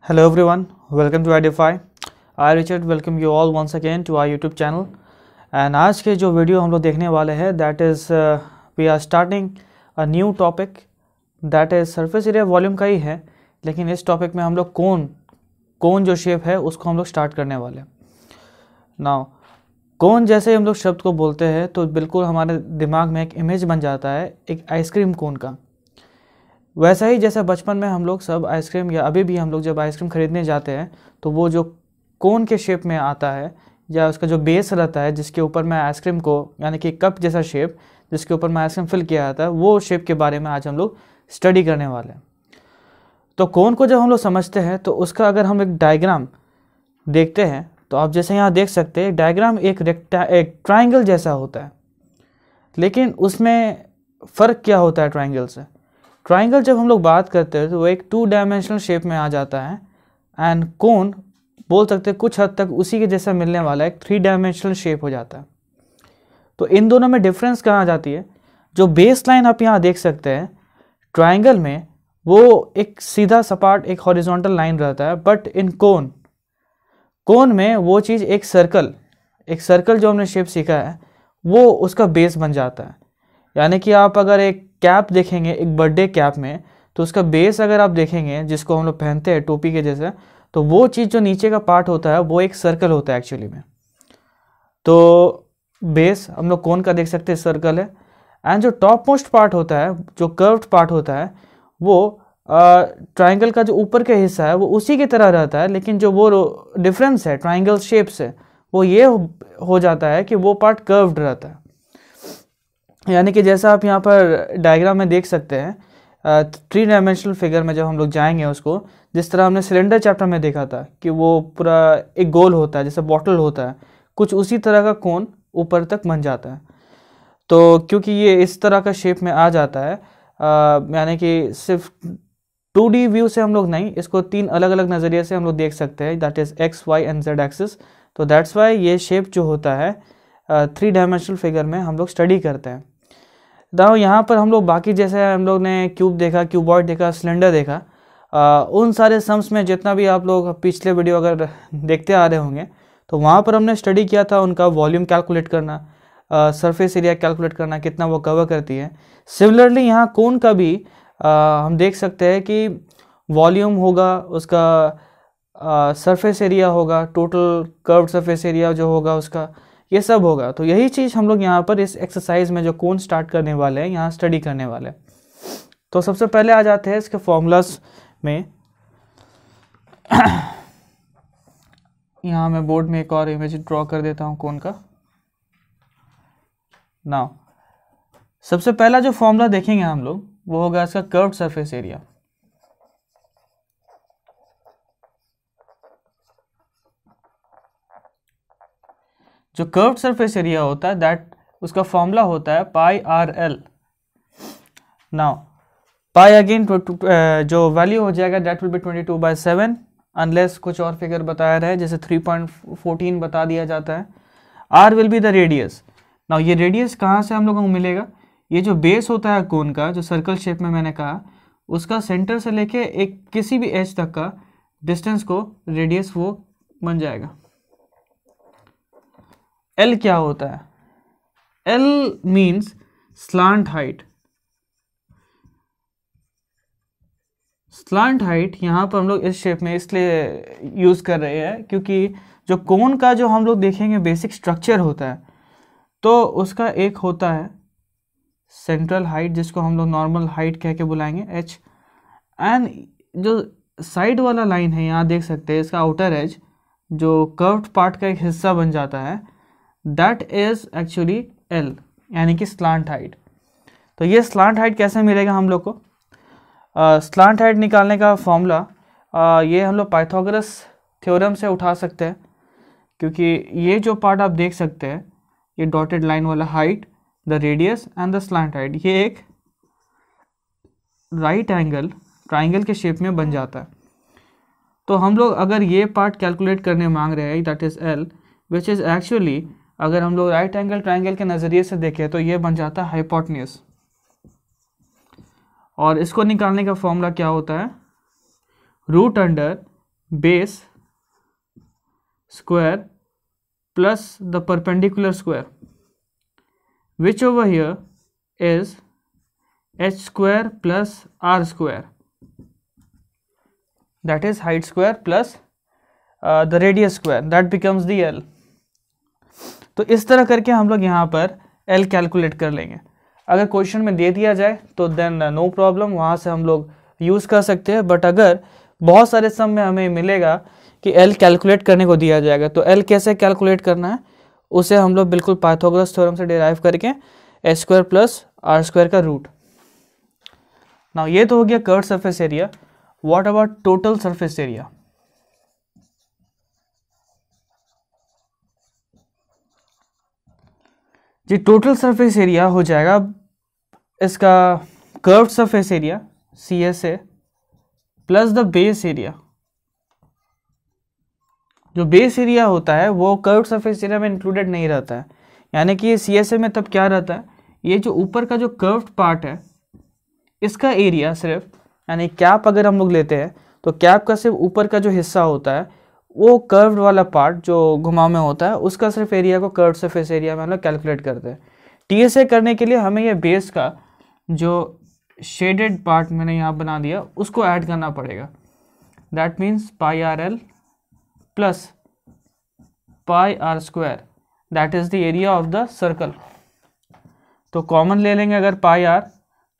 Hello everyone, welcome to Edify. I Richard welcome you all once again to our YouTube channel. And आज के जो video हम लोग देखने वाले हैं that is we are starting a new topic that is surface area volume का ही है लेकिन इस टॉपिक में हम लोग कौन कौन जो शेप है उसको हम लोग स्टार्ट करने वाले हैं नाउ कौन जैसे हम लोग शब्द को बोलते हैं तो बिल्कुल हमारे दिमाग में एक इमेज बन जाता है एक आइसक्रीम कोन का वैसा ही जैसा बचपन में हम लोग सब आइसक्रीम या अभी भी हम लोग जब आइसक्रीम खरीदने जाते हैं तो वो जो कोन के शेप में आता है या उसका जो बेस रहता है जिसके ऊपर मैं आइसक्रीम को यानी कि कप जैसा शेप जिसके ऊपर मैं आइसक्रीम फिल किया जाता है वो शेप के बारे में आज हम लोग स्टडी करने वाले हैं तो कोन को जब हम लोग समझते हैं तो उसका अगर हम एक डायग्राम देखते हैं तो आप जैसे यहाँ देख सकते हैं डायग्राम एक रेक्टा एक ट्राइंगल जैसा होता है लेकिन उसमें फ़र्क क्या होता है ट्राइंगल से ट्राइंगल जब हम लोग बात करते हैं तो वो एक टू डायमेंशनल शेप में आ जाता है एंड कोन बोल सकते हैं कुछ हद तक उसी के जैसा मिलने वाला एक थ्री डायमेंशनल शेप हो जाता है तो इन दोनों में डिफरेंस कहाँ आ जाती है जो बेस लाइन आप यहाँ देख सकते हैं ट्राइंगल में वो एक सीधा सपाट एक हॉरिजोंटल लाइन रहता है बट इन कोन कोन में वो चीज़ एक सर्कल एक सर्कल जो हमने शेप सीखा है वो उसका बेस बन जाता है यानी कि आप अगर एक कैप देखेंगे एक बर्थडे कैप में तो उसका बेस अगर आप देखेंगे जिसको हम लोग पहनते हैं टोपी के जैसे तो वो चीज़ जो नीचे का पार्ट होता है वो एक सर्कल होता है एक्चुअली में तो बेस हम लोग कौन का देख सकते हैं सर्कल है एंड जो टॉप मोस्ट पार्ट होता है जो कर्व्ड पार्ट होता है वो ट्राइंगल का जो ऊपर का हिस्सा है वो उसी की तरह रहता है लेकिन जो वो डिफरेंस है ट्राइंगल शेप से वो ये हो जाता है कि वो पार्ट कर्व्ड रहता है यानी कि जैसा आप यहाँ पर डायग्राम में देख सकते हैं थ्री डायमेंशनल फिगर में जब हम लोग जाएंगे उसको जिस तरह हमने सिलेंडर चैप्टर में देखा था कि वो पूरा एक गोल होता है जैसे बॉटल होता है कुछ उसी तरह का कोन ऊपर तक बन जाता है तो क्योंकि ये इस तरह का शेप में आ जाता है यानी कि सिर्फ टू डी व्यू से हम लोग नहीं इसको तीन अलग अलग नज़रिए से हम लोग देख सकते हैं that is X Y and Z axis तो दैट्स वाई ये शेप जो होता है थ्री डायमेंशनल फिगर में हम लोग स्टडी करते हैं दाओ यहाँ पर हम लोग बाकी जैसे हम लोग ने क्यूब देखा क्यूबॉइड देखा सिलेंडर देखा आ, उन सारे सम्स में जितना भी आप लोग पिछले वीडियो अगर देखते आ रहे होंगे तो वहाँ पर हमने स्टडी किया था उनका वॉल्यूम कैलकुलेट करना सरफेस एरिया कैलकुलेट करना कितना वो कवर करती है सिमिलरली यहाँ कौन का भी आ, हम देख सकते हैं कि वॉल्यूम होगा उसका सरफेस एरिया होगा टोटल कर्व सरफेस एरिया जो होगा उसका ये सब होगा तो यही चीज़ हम लोग यहाँ पर इस एक्सरसाइज में जो कौन स्टार्ट करने वाले हैं यहाँ स्टडी करने वाले हैं तो सबसे पहले आ जाते हैं इसके फॉर्मूलाज में यहाँ मैं बोर्ड में एक और इमेज ड्रॉ कर देता हूँ कौन का नाउ सबसे पहला जो फॉर्मूला देखेंगे हम लोग वो होगा इसका कर्व सरफेस एरिया जो कर्व्ड सरफेस एरिया होता है दैट उसका फॉर्मूला होता है pi R L now pi again जो वैल्यू हो जाएगा that will be twenty two by seven unless कुछ और फिगर बताया रहे जैसे थ्री पॉइंट फोर्टीन बता दिया जाता है R will be the radius now ये रेडियस कहाँ से हम लोगों को मिलेगा ये जो बेस होता है कोन का जो सर्कल शेप में मैंने कहा उसका सेंटर से लेके एक किसी भी एज तक का डिस्टेंस को रेडियस वो बन जाएगा एल क्या होता है L means slant height slant height यहाँ पर हम लोग इस शेप में इसलिए यूज़ कर रहे हैं क्योंकि जो कोन का जो हम लोग देखेंगे बेसिक स्ट्रक्चर होता है तो उसका एक होता है सेंट्रल हाइट जिसको हम लोग नॉर्मल हाइट कह के बुलाएंगे एच एंड जो साइड वाला लाइन है यहाँ देख सकते हैं इसका आउटर एज जो कर्व्ड पार्ट का एक हिस्सा बन जाता है दैट इज एक्चुअली एल यानी कि स्लांट हाइट तो ये स्लांट हाइट कैसे मिलेगा हम लोग को स्लांट uh, हाइट निकालने का फॉर्मूला uh, ये हम लोग पाइथोग्रस थ्योरम से उठा सकते हैं क्योंकि ये जो पार्ट आप देख सकते हैं ये डॉटेड लाइन वाला height the radius and the slant height ये एक राइट एंगल ट्राइंगल के शेप में बन जाता है तो हम लोग अगर ये पार्ट कैलकुलेट करने मांग रहे हैं that is L which is actually अगर हम लोग राइट एंगल ट्राइंगल के नज़रिए से देखें तो ये बन जाता है हाइपोटनियस और इसको निकालने का फॉर्मूला क्या होता है root under base square plus the perpendicular square which over here is H square plus R square that is height square plus the radius square that becomes the L तो इस तरह करके हम लोग यहाँ पर एल कैलकुलेट कर लेंगे अगर क्वेश्चन में दे दिया जाए तो देन नो प्रॉब्लम वहाँ से हम लोग यूज़ कर सकते हैं बट अगर बहुत सारे सम में हमें मिलेगा कि एल कैलकुलेट करने को दिया जाएगा तो एल कैसे कैलकुलेट करना है उसे हम लोग बिल्कुल पाइथागोरस थ्योरम से डिराइव करके S square plus R square का रूट ना ये तो हो गया curved surface area what about total surface area जी टोटल सरफेस एरिया हो जाएगा इसका curve surface area C S A plus the base area जो बेस एरिया होता है वो कर्व सरफेस एरिया में इंक्लूडेड नहीं रहता है यानी कि ये सी एस ए में तब क्या रहता है ये जो ऊपर का जो कर्व पार्ट है इसका एरिया सिर्फ यानी कैप अगर हम लोग लेते हैं तो कैप का सिर्फ ऊपर का जो हिस्सा होता है वो कर्व्ड वाला पार्ट जो घुमाव में होता है उसका सिर्फ एरिया को कर्व सरफेस एरिया में हम लोग कैलकुलेट करते हैं टीएसए करने के लिए हमें ये बेस का जो शेडेड पार्ट मैंने यहाँ बना दिया उसको ऐड करना पड़ेगा that means pi R L plus pi R square that is the area of the circle तो कॉमन ले लेंगे अगर पाई आर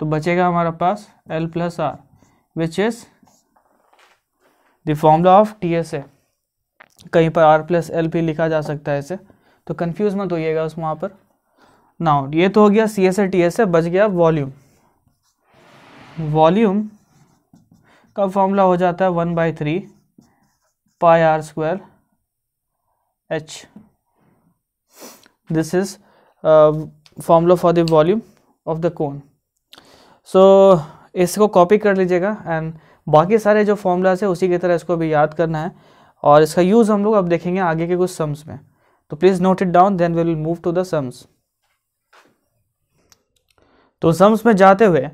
तो बचेगा हमारे पास L plus R which is the formula of T S A कहीं पर आर प्लस एल भी लिखा जा सकता है इसे तो कन्फ्यूज़ मत होइएगा उस वहाँ पर नाउ ये तो हो गया C S A T S A बच गया वॉल्यूम वॉल्यूम का फॉर्मूला हो जाता है one by three pi R square H this is formula for the volume of the cone so इसको कॉपी कर लीजिएगा एंड बाकी सारे जो फॉर्मूलाज है उसी की तरह इसको भी याद करना है और इसका यूज़ हम लोग अब देखेंगे आगे के कुछ सम्स में तो please note it down then we will move to the sums तो सम्स में जाते हुए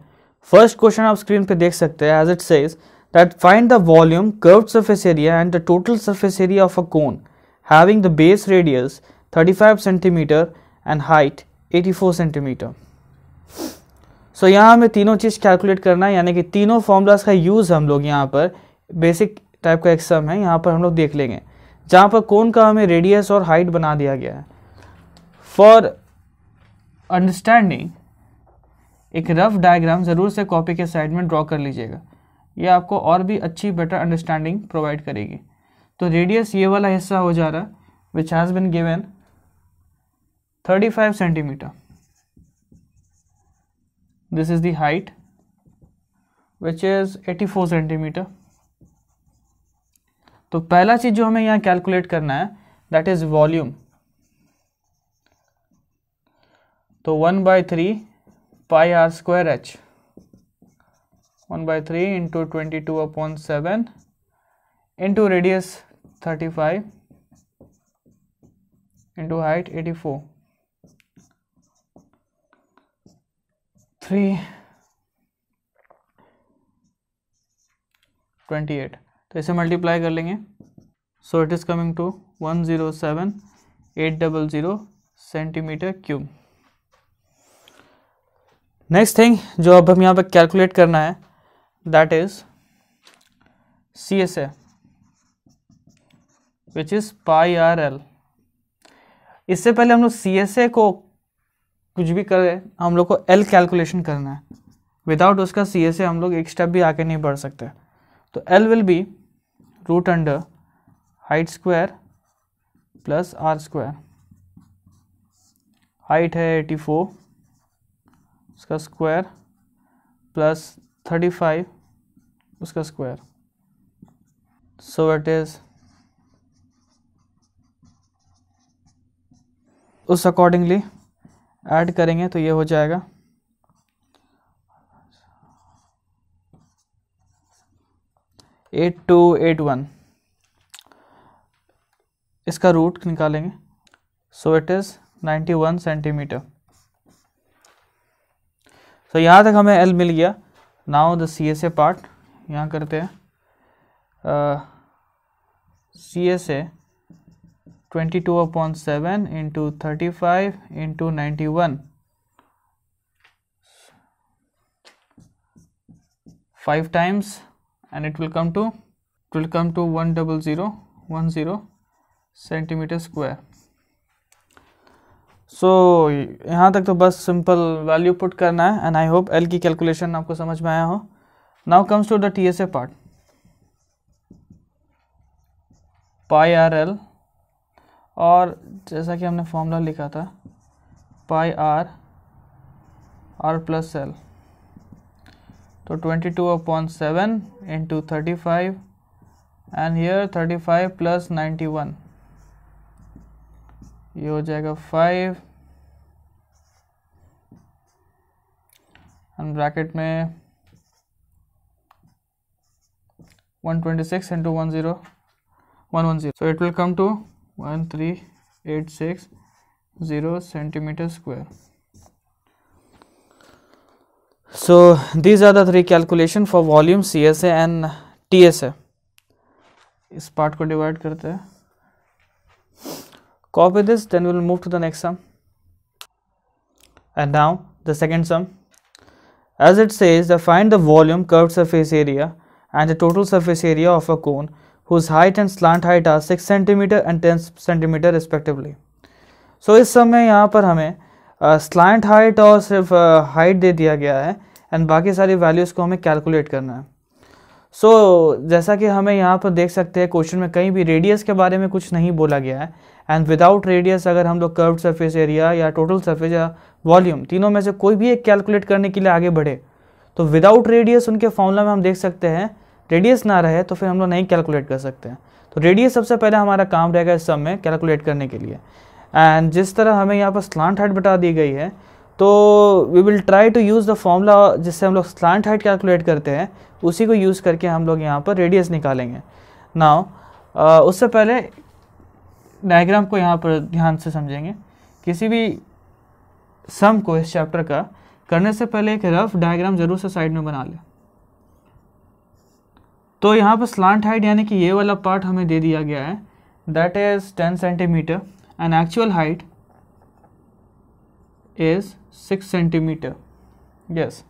फर्स्ट क्वेश्चन आप स्क्रीन पे देख सकते हैं as it says that find the volume curve surface area and the total surface area of a cone having the base radius 35 centimetre and height 84 centimetre so यहाँ हमें तीनों चीज़ कैलकुलेट करना है यानी कि तीनों फॉर्मूलाज का यूज़ हम लोग यहाँ पर बेसिक टाइप का एक सम है यहाँ पर हम लोग देख लेंगे जहाँ पर कौन का हमें रेडियस और हाइट बना दिया गया है फॉर अंडरस्टैंडिंग एक रफ डायग्राम ज़रूर से कॉपी के साइड में ड्रॉ कर लीजिएगा ये आपको और भी अच्छी बेटर अंडरस्टैंडिंग प्रोवाइड करेगी तो रेडियस ये वाला हिस्सा हो जा रहा है which has been thirty 35 centimetre this is height which is eighty 84 centimetre तो पहला चीज जो हमें यहाँ कैलकुलेट करना है दैट इज वॉल्यूम तो one by three pi R square H one by three into twenty two upon seven into radius thirty five into height eighty four three twenty eight तो इसे मल्टीप्लाई कर लेंगे so it is coming to one zero seven eight double zero centimetre cube next thing जो अब हम यहाँ पर calculate करना है that is C S A which is pi R L इससे पहले हम लोग सी एस ए को कुछ भी करें हम लोग को एल कैलकुलेशन करना है विदाउट उसका सी एस ए हम लोग एक स्टेप भी आके नहीं बढ़ सकते तो L will be root under height square plus R square height है एटी फोर उसका स्क्वायर प्लस थर्टी फाइव उसका स्क्वायर सो इट इज उस अकॉर्डिंगली ऐड करेंगे तो ये हो जाएगा एट टू एट वन इसका रूट निकालेंगे so it is ninety one centimetre so यहाँ तक हमें एल मिल गया now the C S A part यहाँ करते हैं C S A twenty two upon seven into thirty five into ninety one five times and it will come to it will come to 10010 centimetre square so यहाँ तक तो बस simple value put करना है and I hope L की calculation आपको समझ में आया हो now comes to the T S A part pi R L और जैसा कि हमने फॉर्मूला लिखा था pi R R plus L तो 22 upon seven into thirty five and here thirty five plus ninety one ये हो जाएगा फाइव एंड ब्रैकेट में one twenty six into one zero one one zero so it will come to one three eight six zero centimetre square So these are the three calculation for volume CSA and TSA. इस part को divide करते हैं copy this then will move to the next sum and now the second sum as it says the find the volume curved surface area and the total surface area of a cone whose height and slant height are 6 cm and 10 cm respectively. So is sum mein yahan par hame slant height और सिर्फ height दे दिया गया है and बाकी सारी values को हमें calculate करना है सो so, जैसा कि हमें यहाँ पर देख सकते हैं क्वेश्चन में कहीं भी रेडियस के बारे में कुछ नहीं बोला गया है एंड विदाउट रेडियस अगर हम लोग कर्व सरफेस एरिया या टोटल सरफेस या वॉल्यूम तीनों में से कोई भी एक कैलकुलेट करने के लिए आगे बढ़े तो विदाउट रेडियस उनके फॉर्मूला में हम देख सकते हैं रेडियस ना रहे तो फिर हम लोग नहीं कैलकुलेट कर सकते हैं तो रेडियस सबसे पहले हमारा काम रहेगा इस सब में कैलकुलेट करने के लिए एंड जिस तरह हमें यहाँ पर स्लांट हाइट बता दी गई है तो we will try to use the formula जिससे हम लोग स्लांट हाइट कैलकुलेट करते हैं उसी को यूज़ करके हम लोग यहाँ पर रेडियस निकालेंगे नाउ उससे पहले डायग्राम को यहाँ पर ध्यान से समझेंगे किसी भी सम को इस चैप्टर का करने से पहले एक रफ डायग्राम ज़रूर से साइड में बना लें तो यहाँ पर स्लांट हाइट यानी कि ये वाला पार्ट हमें दे दिया गया है that is ten centimetre and actual height is 6 centimetre yes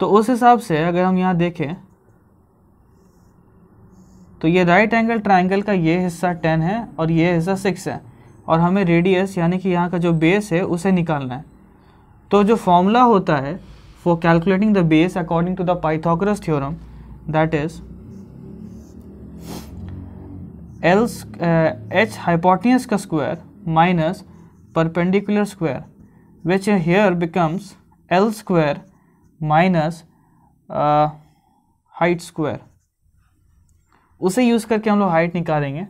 तो उस हिसाब से अगर हम यहाँ देखें तो ये राइट एंगल ट्राइंगल का ये हिस्सा टेन है और ये हिस्सा सिक्स है और हमें रेडियस यानी कि यहाँ का जो बेस है उसे निकालना है तो जो फॉर्मूला होता है for calculating the base according to the Pythagoras theorem that is else H hypotenuse का square minus perpendicular square which here becomes L square minus height square उसे यूज़ करके हम लोग हाइट निकालेंगे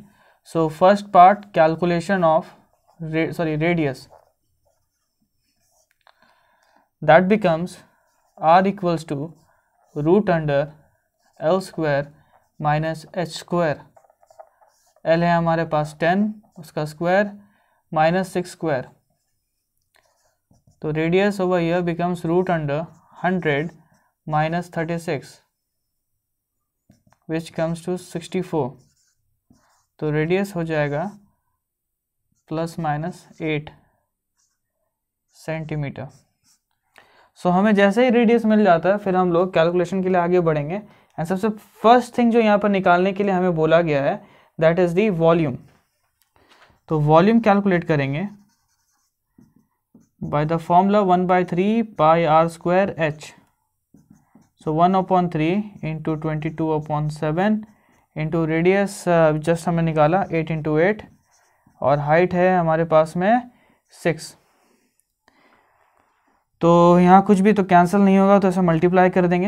so first part calculation of sorry radius that becomes R equals to root under L square minus H square L है हमारे पास ten उसका square minus six square तो रेडियस ओवर यह becomes root under hundred minus thirty six which comes to sixty four तो radius हो जाएगा plus minus eight centimetre so हमें जैसे ही रेडियस मिल जाता है फिर हम लोग कैलकुलेशन के लिए आगे बढ़ेंगे एंड सबसे फर्स्ट थिंग जो यहाँ पर निकालने के लिए हमें बोला गया है दैट इज दी वॉल्यूम तो वॉल्यूम कैलकुलेट करेंगे by the formula one by three pi R square H so one upon three into twenty two upon seven into radius just हमने निकाला एट इंटू एट और height है हमारे पास में six तो यहाँ कुछ भी तो कैंसिल नहीं होगा तो ऐसा मल्टीप्लाई कर देंगे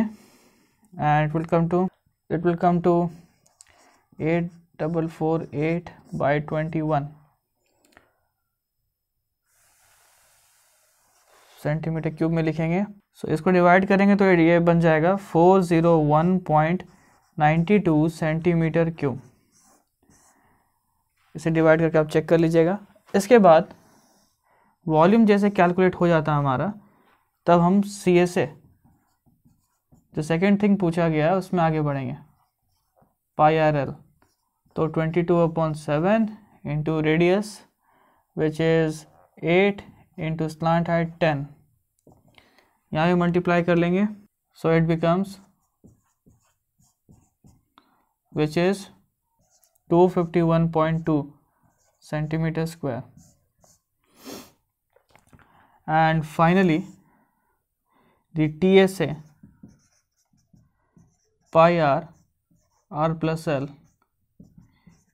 and it will come to it will come to eight double four eight by twenty one centimetre cube में लिखेंगे सो so, इसको डिवाइड करेंगे तो ये बन जाएगा four zero one point ninety two centimetre cube इसे डिवाइड करके आप चेक कर लीजिएगा इसके बाद वॉल्यूम जैसे कैलकुलेट हो जाता है हमारा तब हम सी एस ए जो सेकेंड थिंग पूछा गया है उसमें आगे बढ़ेंगे pi R L So 22 upon 7 into radius which is 8 into slant height 10 यहाँ भी multiply कर लेंगे so it becomes which is 251.2 centimeter square and finally the TSA pi r r plus l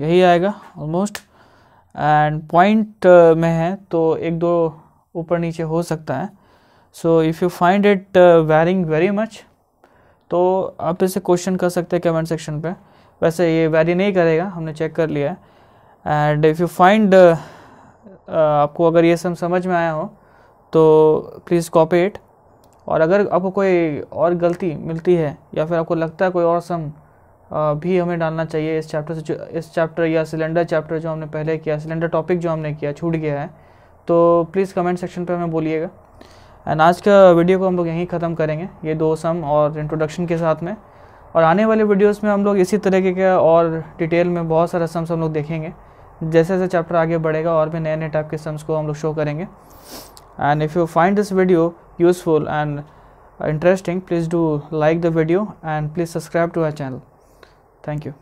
यही आएगा ऑलमोस्ट एंड पॉइंट में है तो एक दो ऊपर नीचे हो सकता है so if you find it varying very much तो आप इसे क्वेश्चन कर सकते हैं कमेंट सेक्शन पे वैसे ये वेरी नहीं करेगा हमने चेक कर लिया है एंड इफ़ यू फाइंड आपको अगर ये सब समझ में आया हो तो प्लीज़ कॉपी इट और अगर आपको कोई और गलती मिलती है या फिर आपको लगता है कोई और सम भी हमें डालना चाहिए इस चैप्टर से इस चैप्टर या सिलेंडर चैप्टर जो हमने पहले किया सिलेंडर टॉपिक जो हमने किया छूट गया है तो प्लीज़ कमेंट सेक्शन पर हमें बोलिएगा एंड आज का वीडियो को हम लोग यहीं ख़त्म करेंगे ये दो सम और इंट्रोडक्शन के साथ में और आने वाले वीडियोस में हम लोग इसी तरीके के और डिटेल में बहुत सारे सम्स हम लोग देखेंगे जैसे जैसे चैप्टर आगे बढ़ेगा और भी नए नए टाइप के सम्स को हम लोग शो करेंगे and if you find this video useful and interesting please do like the video and please subscribe to our channel Thank you.